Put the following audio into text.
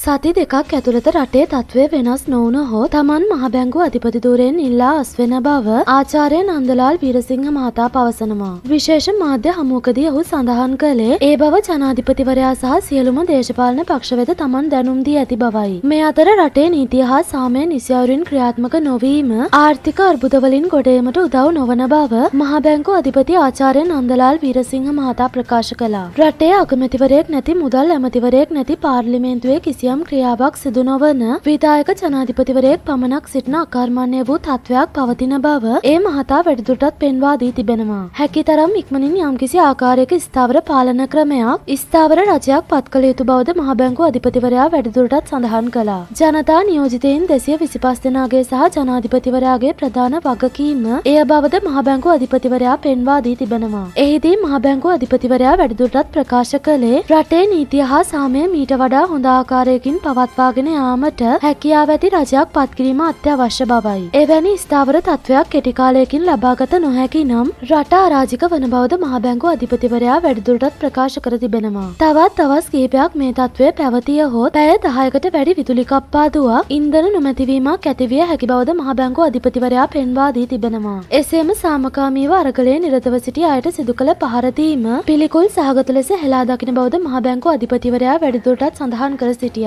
සති දෙකක් ඇතුළත රටේ තත්ත්වය වෙනස් නොවුන හෝ තමන් මහබැංගු අධිපති ධූරයෙන් ඉල්ලා අස්වෙන බව ආචාර්ය නන්දලාල් වීරසිංහ මහතා පවසනවා. විශේෂ මාධ්‍ය හමුවකදී ඔහු සඳහන් කළේ ඒ බව ජනාධිපතිවරයා සහ සියලුම දේශපාලන පක්ෂ වෙත තමන් දැනුම් දී ඇති බවයි. මේ අතර රටේ නීතිය හා සාමය නිසියවරින් ක්‍රියාත්මක නොවීම ආර්ථික අර්බුදවලින් ගොඩේමට උදව් නොවන බව මහබැංකු අධිපති ආචාර්ය නන්දලාල් වීරසිංහ මහතා ප්‍රකාශ කළා. රටේ අගමැතිවරයෙක් නැති මුදල් ඇමතිවරයෙක් නැති පාර්ලිමේන්තුවේ කිසිය කිසියම් ක්‍රියාවක් සිදු නොවන විධායක ජනාධිපතිවරයෙක් පමණක් සිටින අකර්මණ්‍ය වූ තත්ත්වයක් පවතින බව ඒ මහතා වැඩිදුරටත් පෙන්වා දී තිබෙනවා. හැකිතරම් ඉක්මනින් යම්කිසි ආකාරයක ස්ථාවර පාලන ක්‍රමයක් ස්ථාවර රජයක් පත් කළ යුතු බවද මහ බැංකු අධිපතිවරයා වැඩිදුරටත් සඳහන් කළා. ජනතා නියෝජිතයින් 225 දෙනාගේ සහ ජනාධිපතිවරයාගේ ප්‍රධාන වගකීම එය බවද මහ බැංකු අධිපතිවරයා පෙන්වා දී තිබෙනවා. එහිදී මහ බැංකු අධිපතිවරයා වැඩිදුරටත් ප්‍රකාශ කළේ රටේ නීතිය හා සාමය මීට වඩා හොඳ ආකාරයක තත්ත්වයකින් පවත්වාගෙන යාමට හැකියාව ඇති රජයක් පත්කිරීම අත්‍යවශ්‍ය බවයි. එවැනි ස්ථාවර තත්ත්වයක් කෙටිකාලයකින් ලබාගත නොහැකි නම් රට අරාජික වන බවද මහබැංකු අධිපතිවරයා වැඩිදුරටත් ප්‍රකාශ කර තිබෙනවා. තවත් අවස් කිහිපයක් මේ තත්ත්වය පැවතිය හෝ පැය දහයකට වැඩි විදුලි කප්පාදුවක් ඉන්ධන නොමැතිවීමක් ඇතිවිය හැකි බවද මහබැංකු අධිපතිවරයා පෙන්වා දී තිබෙනවා. එසේම සාමකාමීව අරගලයේ නිරතව සිටි අයට සිදු කළ පහරදීම පිළිකුල් සහගත ලෙස හෙලා දකින බවද මහබැංකු අධිපතිවරයා වැඩිදුරටත් සඳහන් කර සිටියා.